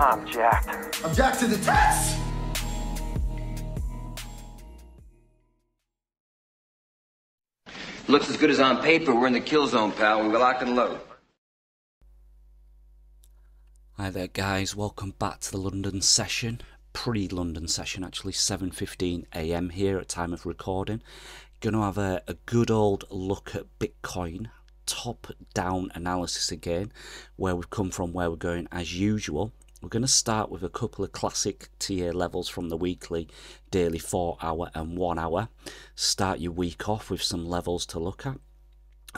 I'm jacked. I'm jacked to the test! Looks as good as on paper. We're in the kill zone, pal. We're locked and loaded. Hi there, guys. Welcome back to the London session. Pre-London session, actually, 7:15 a.m. here at time of recording. Going to have a, a good old look at Bitcoin top-down analysis again, where we've come from, where we're going as usual. We're going to start with a couple of classic tier levels from the weekly, daily 4 hour and 1 hour. Start your week off with some levels to look at.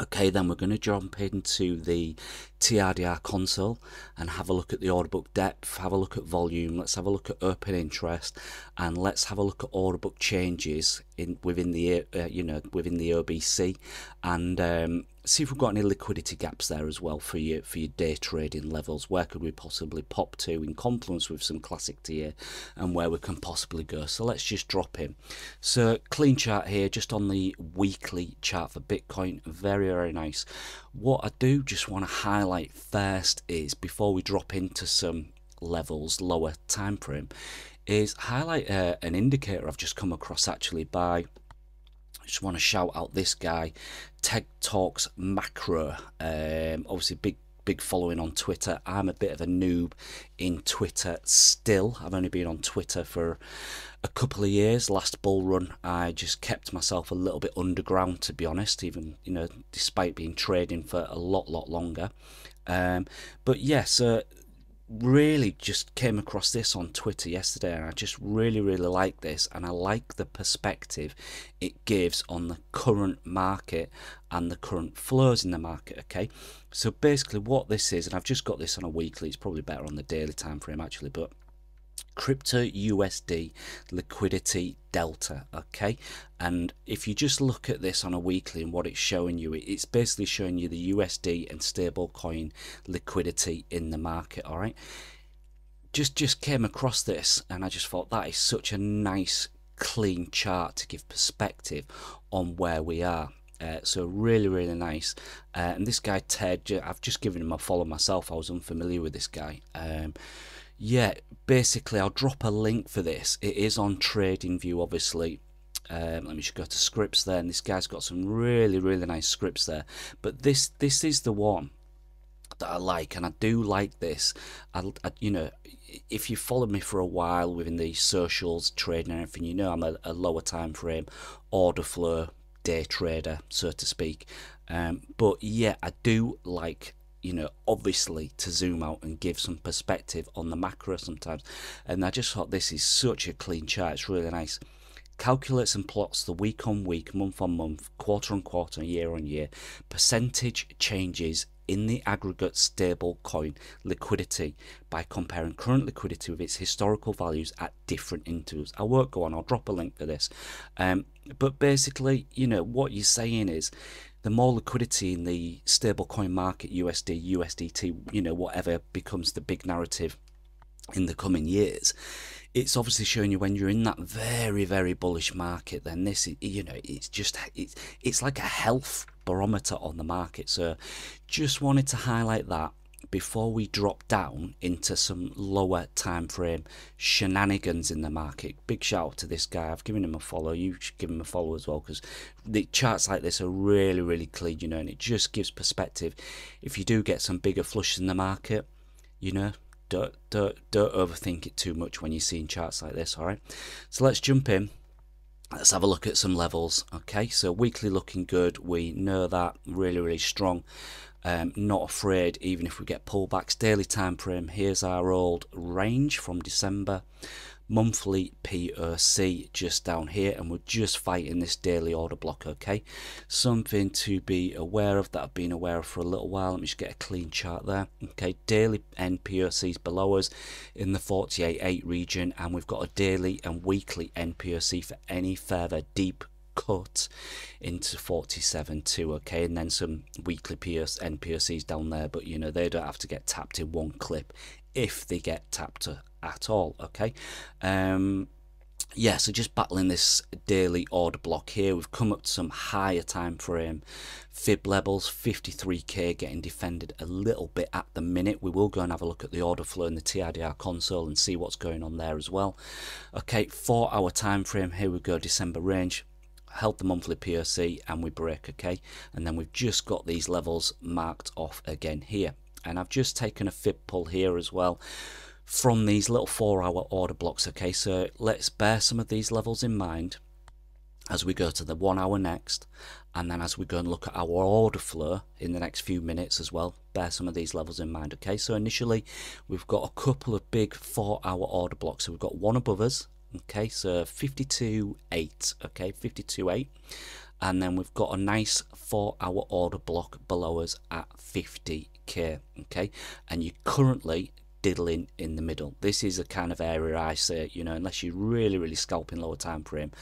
Okay, then we're going to jump into the TRDR console and have a look at the order book depth, have a look at volume, let's have a look at open interest, and let's have a look at order book changes in within the uh, you know within the OBC, and um, see if we've got any liquidity gaps there as well for your for your day trading levels. Where could we possibly pop to in confluence with some classic tier, and where we can possibly go? So let's just drop in. So clean chart here, just on the weekly chart for Bitcoin, very very nice. What I do just want to highlight first is before we drop into some levels lower time frame, is highlight uh, an indicator I've just come across actually by I just want to shout out this guy, Tech Talks Macro. Um, obviously, big big following on Twitter. I'm a bit of a noob in Twitter still. I've only been on Twitter for a couple of years. Last bull run, I just kept myself a little bit underground, to be honest, even, you know, despite being trading for a lot, lot longer. Um, but yes, yeah, so really just came across this on Twitter yesterday, and I just really, really like this, and I like the perspective it gives on the current market and the current flows in the market. Okay, so basically, what this is, and I've just got this on a weekly. It's probably better on the daily time frame actually, but crypto USD liquidity delta okay and if you just look at this on a weekly and what it's showing you it's basically showing you the USD and stablecoin liquidity in the market all right just just came across this and I just thought that is such a nice clean chart to give perspective on where we are uh, so really really nice uh, and this guy Ted I've just given him a follow myself I was unfamiliar with this guy um, yeah, basically, I'll drop a link for this. It is on TradingView, obviously. Um, let me just go to scripts there, and this guy's got some really, really nice scripts there. But this, this is the one that I like, and I do like this. I, I you know, if you follow me for a while within the socials, trading, and everything, you know I'm a, a lower time frame order flow day trader, so to speak. Um, but yeah, I do like you know, obviously to zoom out and give some perspective on the macro sometimes. And I just thought this is such a clean chart. It's really nice. Calculates and plots the week on week, month on month, quarter on quarter, year on year, percentage changes in the aggregate stable coin liquidity by comparing current liquidity with its historical values at different intervals. I won't go on, I'll drop a link for this. Um, but basically, you know, what you're saying is the more liquidity in the stablecoin market, USD, USDT, you know, whatever becomes the big narrative in the coming years, it's obviously showing you when you're in that very, very bullish market, then this, you know, it's just, it's, it's like a health barometer on the market. So just wanted to highlight that before we drop down into some lower time frame shenanigans in the market. Big shout out to this guy. I've given him a follow. You should give him a follow as well because the charts like this are really, really clean, you know, and it just gives perspective. If you do get some bigger flushes in the market, you know, don't, don't, don't overthink it too much when you're seeing charts like this, all right? So let's jump in let's have a look at some levels okay so weekly looking good we know that really really strong um, not afraid even if we get pullbacks daily time frame here's our old range from December monthly POC just down here and we're just fighting this daily order block okay something to be aware of that I've been aware of for a little while let me just get a clean chart there okay daily NPOCs below us in the 488 region and we've got a daily and weekly NPOC for any further deep cut into 47 too, okay? And then some weekly PS NPSCs down there, but you know, they don't have to get tapped in one clip if they get tapped at all, okay? Um, yeah, so just battling this daily order block here. We've come up to some higher time frame fib levels, 53k getting defended a little bit at the minute. We will go and have a look at the order flow in the T.R.D.R. console and see what's going on there as well. Okay, four hour time frame. Here we go, December range held the monthly POC and we break okay and then we've just got these levels marked off again here and I've just taken a fib pull here as well from these little four hour order blocks okay so let's bear some of these levels in mind as we go to the one hour next and then as we go and look at our order flow in the next few minutes as well bear some of these levels in mind okay so initially we've got a couple of big four hour order blocks so we've got one above us okay so 52 8 okay 52 8 and then we've got a nice four hour order block below us at 50k okay and you're currently diddling in the middle this is a kind of area i say you know unless you're really really scalping lower time frame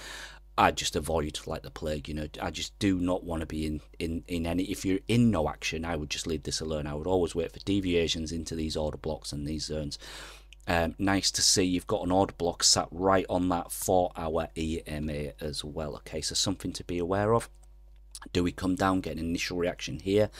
I just avoid like the plague, you know. I just do not want to be in, in, in any. If you're in no action, I would just leave this alone. I would always wait for deviations into these order blocks and these zones. Um, nice to see you've got an odd block sat right on that four hour EMA as well. Okay, so something to be aware of. Do we come down, get an initial reaction here?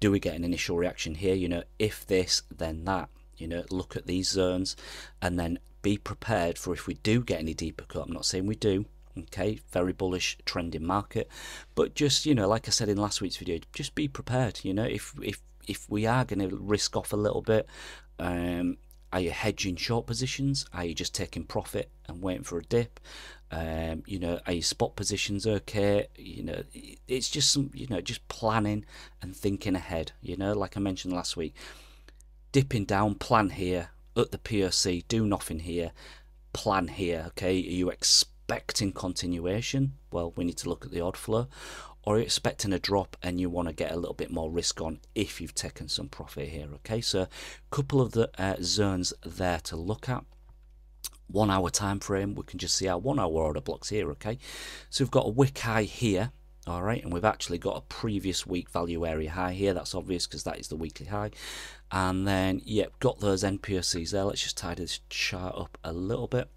Do we get an initial reaction here? You know, if this, then that. You know, look at these zones and then be prepared for if we do get any deeper cut. I'm not saying we do, okay very bullish trending market but just you know like i said in last week's video just be prepared you know if if if we are going to risk off a little bit um are you hedging short positions? Are you just taking profit and waiting for a dip? Um, you know, are your spot positions okay? You know, it's just some, you know, just planning and thinking ahead. You know, like I mentioned last week, dipping down, plan here at the POC, do nothing here, plan here. Okay, are you expecting continuation? Well, we need to look at the odd flow, or expecting a drop and you want to get a little bit more risk on if you've taken some profit here okay so a couple of the uh, zones there to look at one hour time frame we can just see our one hour order blocks here okay so we've got a wick high here all right and we've actually got a previous week value area high here that's obvious because that is the weekly high and then yep got those npscs there let's just tidy this chart up a little bit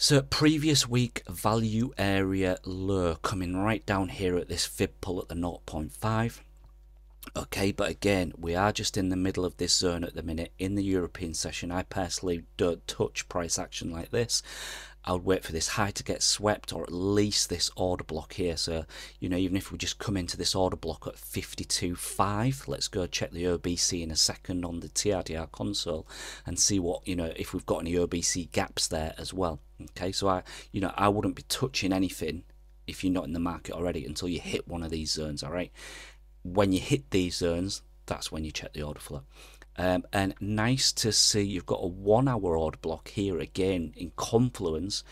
so previous week value area lure coming right down here at this fib pull at the 0.5. Okay, but again, we are just in the middle of this zone at the minute in the European session. I personally don't touch price action like this. I would wait for this high to get swept or at least this order block here. So, you know, even if we just come into this order block at 52.5, let's go check the OBC in a second on the TRDR console and see what, you know, if we've got any OBC gaps there as well. Okay, so I, you know, I wouldn't be touching anything if you're not in the market already until you hit one of these zones, all right? When you hit these zones, that's when you check the order flow. Um, and nice to see you've got a one hour odd block here again in confluence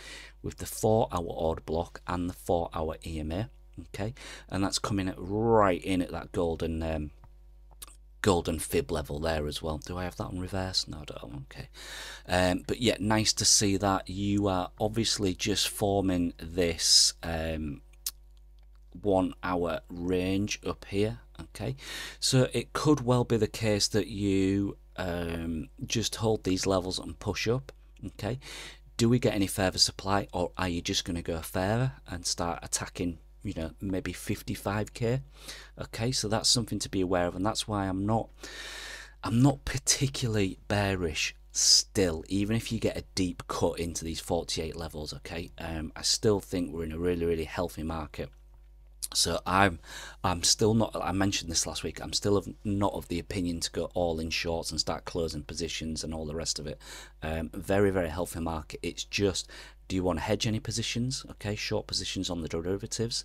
with the four hour odd block and the four hour EMA. Okay, and that's coming right in at that golden um, golden fib level there as well. Do I have that on reverse? No, I don't. Okay. Um, but yeah, nice to see that. You are obviously just forming this um, one hour range up here okay so it could well be the case that you um, just hold these levels and push up okay do we get any further supply or are you just going to go further and start attacking you know maybe 55k okay so that's something to be aware of and that's why i'm not i'm not particularly bearish still even if you get a deep cut into these 48 levels okay um, i still think we're in a really really healthy market so I'm I'm still not I mentioned this last week, I'm still of, not of the opinion to go all in shorts and start closing positions and all the rest of it. Um, very, very healthy market. It's just do you want to hedge any positions? Okay, short positions on the derivatives.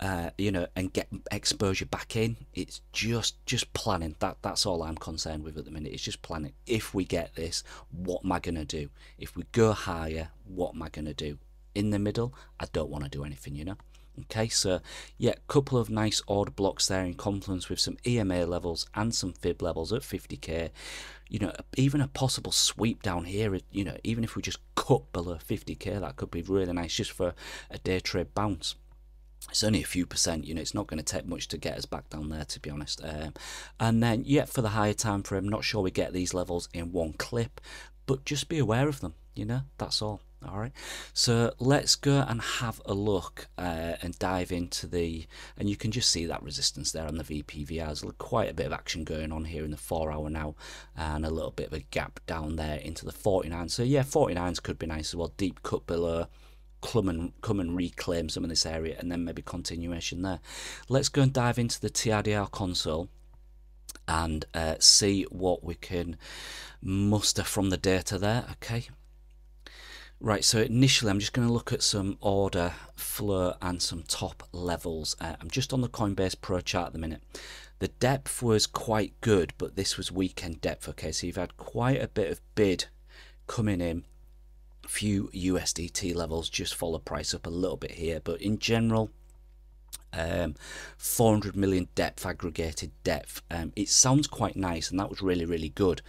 Uh, you know, and get exposure back in. It's just just planning. That that's all I'm concerned with at the minute. It's just planning. If we get this, what am I gonna do? If we go higher, what am I gonna do? In the middle, I don't want to do anything. You know. Okay, so yeah, couple of nice odd blocks there in confluence with some EMA levels and some fib levels at 50k. You know, even a possible sweep down here, you know, even if we just cut below 50k, that could be really nice just for a day trade bounce it's only a few percent you know it's not going to take much to get us back down there to be honest um, and then yeah for the higher time frame not sure we get these levels in one clip but just be aware of them you know that's all all right so let's go and have a look uh, and dive into the and you can just see that resistance there on the VPVR there's quite a bit of action going on here in the four hour now and a little bit of a gap down there into the 49 so yeah 49s could be nice as well deep cut below come and come and reclaim some of this area and then maybe continuation there let's go and dive into the TRDR console and uh, see what we can muster from the data there okay Right, so initially I'm just going to look at some order, flow and some top levels. Uh, I'm just on the Coinbase Pro chart at the minute. The depth was quite good, but this was weekend depth. Okay, so you've had quite a bit of bid coming in. Few USDT levels just follow price up a little bit here, but in general, um, 400 million depth aggregated depth. Um, it sounds quite nice, and that was really, really good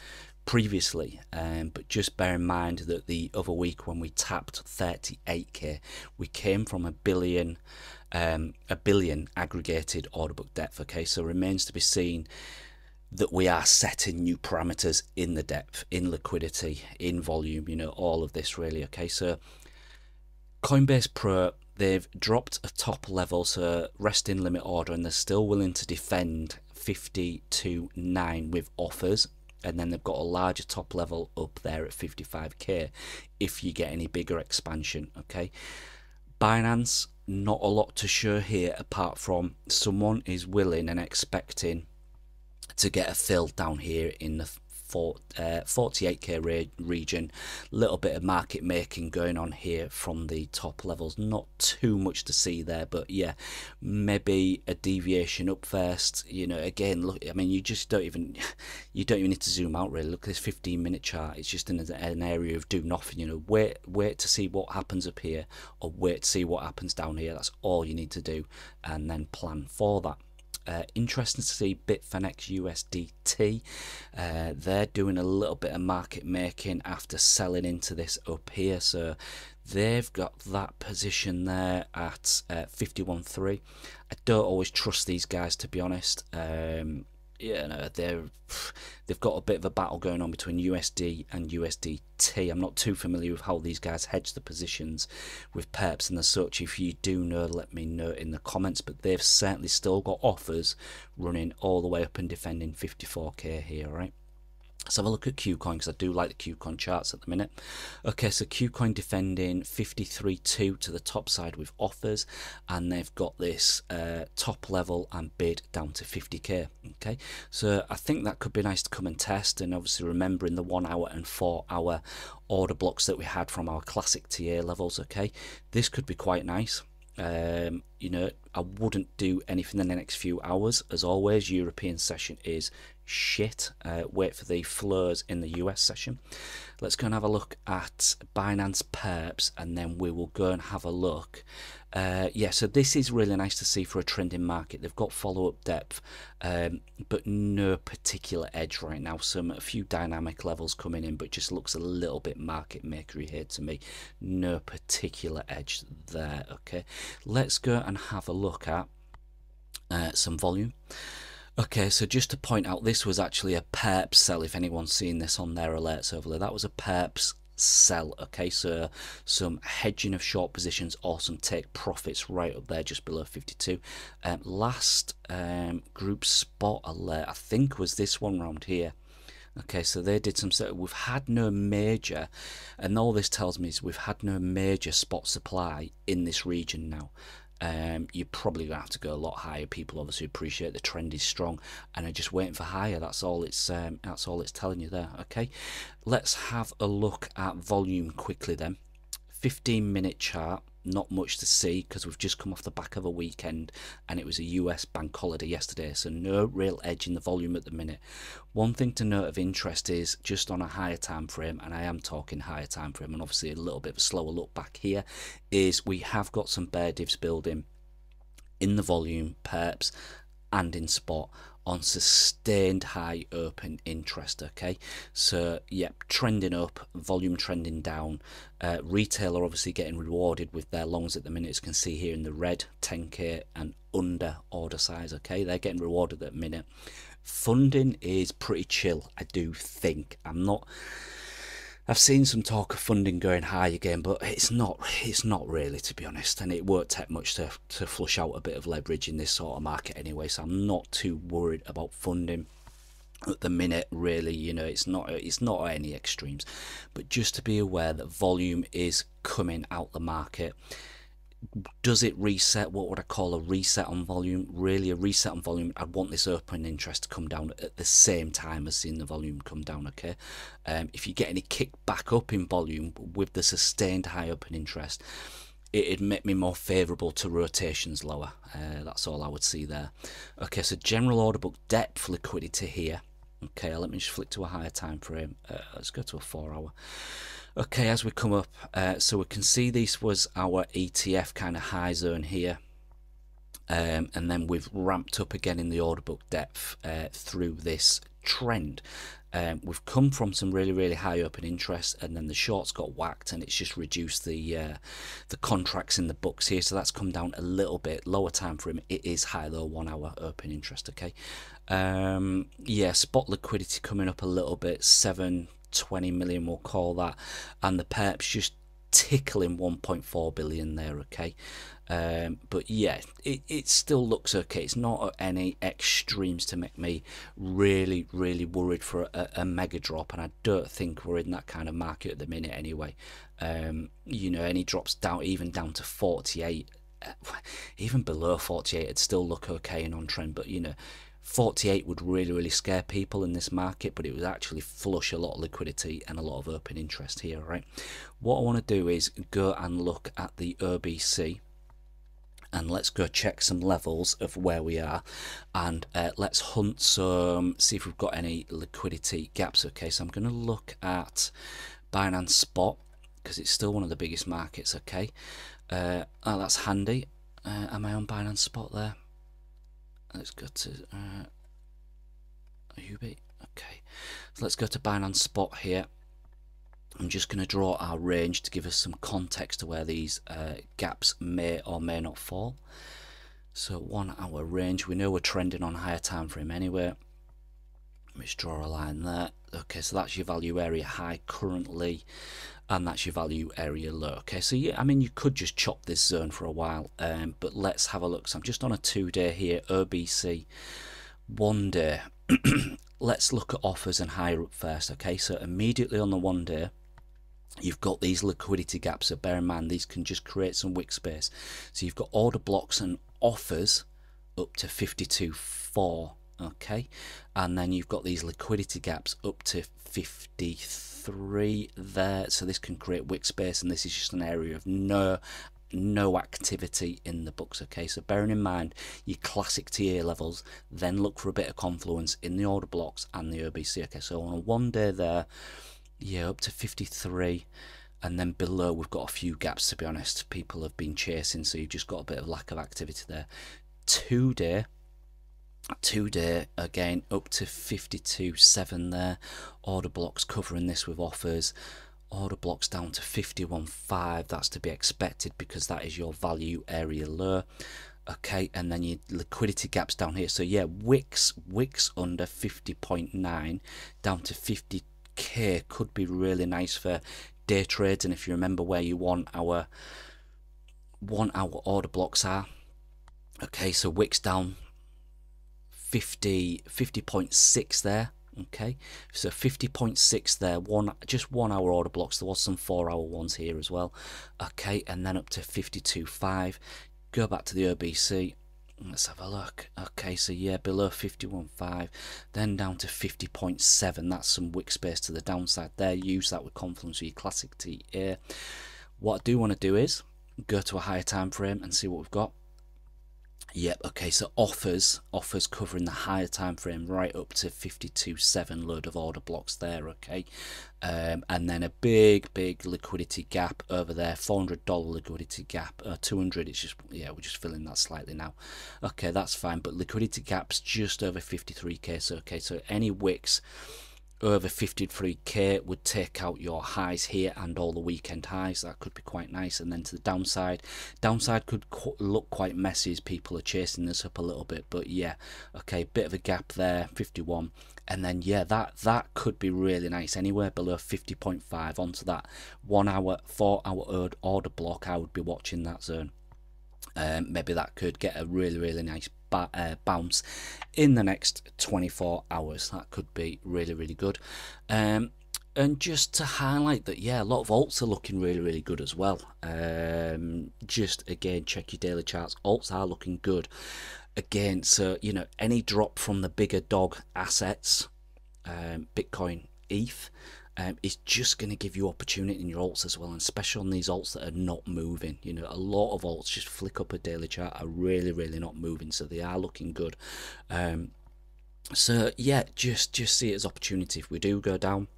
previously um, but just bear in mind that the other week when we tapped 38k we came from a billion um, a billion aggregated order book depth okay so remains to be seen that we are setting new parameters in the depth in liquidity in volume you know all of this really okay so coinbase pro they've dropped a top level so resting limit order and they're still willing to defend 52.9 with offers and then they've got a larger top level up there at 55k if you get any bigger expansion okay binance not a lot to show here apart from someone is willing and expecting to get a fill down here in the 48k uh, region. Little bit of market making going on here from the top levels. Not too much to see there, but yeah, maybe a deviation up first. You know, again, look. I mean, you just don't even you don't even need to zoom out really. Look at this 15 minute chart. It's just an, an area of do nothing. You know, wait wait to see what happens up here, or wait to see what happens down here. That's all you need to do, and then plan for that. Uh, interesting to see Bitfinex USDT. Uh, they're doing a little bit of market making after selling into this up here. So they've got that position there at uh, 51.3. I don't always trust these guys to be honest. Um, yeah, no, they're they've got a bit of a battle going on between USD and USDT. I'm not too familiar with how these guys hedge the positions with perps and the such. If you do know, let me know in the comments. But they've certainly still got offers running all the way up and defending 54k here, right? Let's have a look at QCoin because I do like the QCoin charts at the minute. Okay, so QCoin defending 53.2 to the top side with offers, and they've got this uh, top level and bid down to 50k. Okay, so I think that could be nice to come and test, and obviously remembering the one hour and four hour order blocks that we had from our classic tier levels. Okay, this could be quite nice. Um, you know, I wouldn't do anything in the next few hours. As always, European session is shit. Uh, wait for the floors in the US session. Let's go and have a look at Binance Perps and then we will go and have a look. Uh, yeah, so this is really nice to see for a trending market. They've got follow-up depth, um, but no particular edge right now. Some a few dynamic levels coming in, but just looks a little bit market makery here to me. No particular edge there. Okay, let's go and have a look at uh, some volume. Okay, so just to point out, this was actually a perps cell, if anyone's seen this on their alerts overlay. That was a perps sell okay so some hedging of short positions or some take profits right up there just below 52 um, last um, group spot alert i think was this one round here okay so they did some so we've had no major and all this tells me is we've had no major spot supply in this region now um, you're probably going to have to go a lot higher. People obviously appreciate the trend is strong and are just waiting for higher. That's all it's um, that's all it's telling you there. Okay, let's have a look at volume quickly then. 15 minute chart not much to see because we've just come off the back of a weekend and it was a US bank holiday yesterday, so no real edge in the volume at the minute. One thing to note of interest is just on a higher time frame, and I am talking higher time frame and obviously a little bit of a slower look back here, is we have got some bear divs building in the volume perps and in spot on sustained high open interest. Okay, so yep, trending up, volume trending down. Uh, retail are obviously getting rewarded with their longs at the minute, as you can see here in the red 10k and under order size. Okay, they're getting rewarded at the minute. Funding is pretty chill, I do think. I'm not I've seen some talk of funding going high again, but it's not it's not really to be honest, and it won't take much to, to flush out a bit of leverage in this sort of market anyway, so I'm not too worried about funding at the minute really you know it's not it's not any extremes but just to be aware that volume is coming out the market does it reset what would I call a reset on volume? Really, a reset on volume. I'd want this open interest to come down at the same time as seeing the volume come down, okay? Um, if you get any kick back up in volume with the sustained high open interest, it'd make me more favourable to rotations lower. Uh, that's all I would see there. Okay, so general order book depth liquidity here. Okay, let me just flick to a higher time frame. Uh, let's go to a four hour. Okay, as we come up, uh, so we can see this was our ETF kind of high zone here. Um, and then we've ramped up again in the order book depth uh, through this trend. Um, we've come from some really really high open interest and then the shorts got whacked and it's just reduced the uh, the contracts in the books here so that's come down a little bit lower time frame it is high low one hour open interest okay um, yeah spot liquidity coming up a little bit seven 20 million, we'll call that. And the perps just tickling 1.4 billion there, okay? Um, but yeah, it, it still looks okay. It's not at any extremes to make me really, really worried for a, a, mega drop. And I don't think we're in that kind of market at the minute anyway. Um, you know, any drops down, even down to 48, eh, even below 48, it'd still look okay and on trend. But, you know, 48 would really, really scare people in this market, but it would actually flush a lot of liquidity and a lot of open interest here, right? What I want to do is go and look at the RBC and let's go check some levels of where we are and uh, let's hunt some, see if we've got any liquidity gaps. Okay, so I'm going to look at Binance Spot because it's still one of the biggest markets, okay? Uh, oh, that's handy. Uh, am I on Binance Spot there? let's go to uh, Ubi. Okay, so let's go to Binance Spot here. I'm just going to draw our range to give us some context to where these uh, gaps may or may not fall. So one hour range, we know we're trending on higher time frame anyway. Let me just draw a line there. Okay, so that's your value area high currently, and that's your value area low. Okay, so yeah, I mean, you could just chop this zone for a while, um, but let's have a look. So I'm just on a two day here, OBC, one day. let's look at offers and higher up first. Okay, so immediately on the one day, you've got these liquidity gaps. So bear in mind, these can just create some wick space. So you've got order blocks and offers up to 52.4 okay and then you've got these liquidity gaps up to 53 there so this can create wick space and this is just an area of no no activity in the books okay so bearing in mind your classic TA levels then look for a bit of confluence in the order blocks and the OBC okay so on a one day there yeah up to 53 and then below we've got a few gaps to be honest people have been chasing so you've just got a bit of lack of activity there two day two-day again up to 52.7 there order blocks covering this with offers order blocks down to 51.5 that's to be expected because that is your value area low okay and then your liquidity gaps down here so yeah wicks wicks under 50.9 down to 50k could be really nice for day trades and if you remember where you want our one hour order blocks are okay so wicks down 50 50.6 there okay so 50.6 there one just one hour order blocks there was some four hour ones here as well okay and then up to 52.5 go back to the obc let's have a look okay so yeah below 51.5 then down to 50.7 that's some wick space to the downside there use that with confluence with classic t here what i do want to do is go to a higher time frame and see what we've got Yep, okay, so offers, offers covering the higher time frame right up to fifty two seven load of order blocks there, okay? Um, and then a big, big liquidity gap over there, $400 liquidity gap, uh, 200, it's just, yeah, we're just filling that slightly now. Okay, that's fine, but liquidity gap's just over 53k, so okay, so any wicks over 53k would take out your highs here and all the weekend highs that could be quite nice and then to the downside downside could qu look quite messy as people are chasing this up a little bit but yeah okay bit of a gap there 51 and then yeah that that could be really nice anywhere below 50.5 onto that one hour four hour order block i would be watching that zone um, maybe that could get a really really nice uh, bounce in the next 24 hours. That could be really, really good. Um, and just to highlight that, yeah, a lot of alts are looking really, really good as well. Um, just again, check your daily charts. Alts are looking good. Again, so you know, any drop from the bigger dog assets, um, Bitcoin, ETH, um, is just going to give you opportunity in your alts as well, and especially on these alts that are not moving. You know, a lot of alts just flick up a daily chart are really, really not moving, so they are looking good. Um, so yeah, just just see it as opportunity. If we do go down,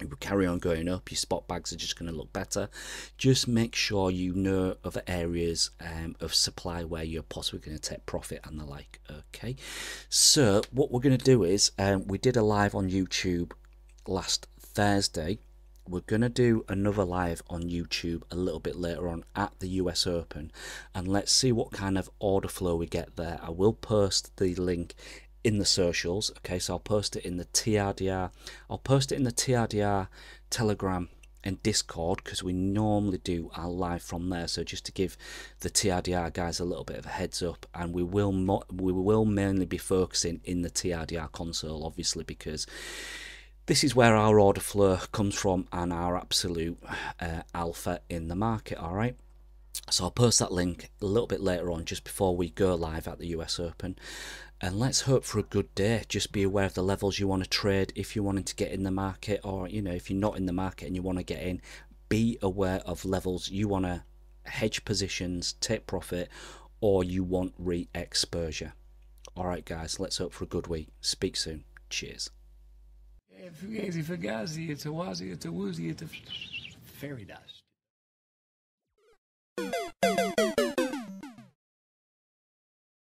it we carry on going up your spot bags are just going to look better just make sure you know of areas um, of supply where you're possibly going to take profit and the like okay so what we're going to do is um, we did a live on youtube last Thursday, we're going to do another live on YouTube a little bit later on at the US Open and let's see what kind of order flow we get there. I will post the link in the socials, okay? So I'll post it in the TRDR, I'll post it in the TRDR Telegram and Discord because we normally do our live from there. So just to give the TRDR guys a little bit of a heads up, and we will we will mainly be focusing in the TRDR console, obviously, because this is where our order flow comes from and our absolute uh, alpha in the market, all right? So I'll post that link a little bit later on, just before we go live at the US Open. And let's hope for a good day. Just be aware of the levels you want to trade if you're wanting to get in the market, or you know, if you're not in the market and you want to get in, be aware of levels you want to hedge positions, take profit, or you want re exposure. All right, guys, let's hope for a good week. Speak soon. Cheers fugazi, fugazi, it's a wazi, it's a woozy, it's a fairy dust.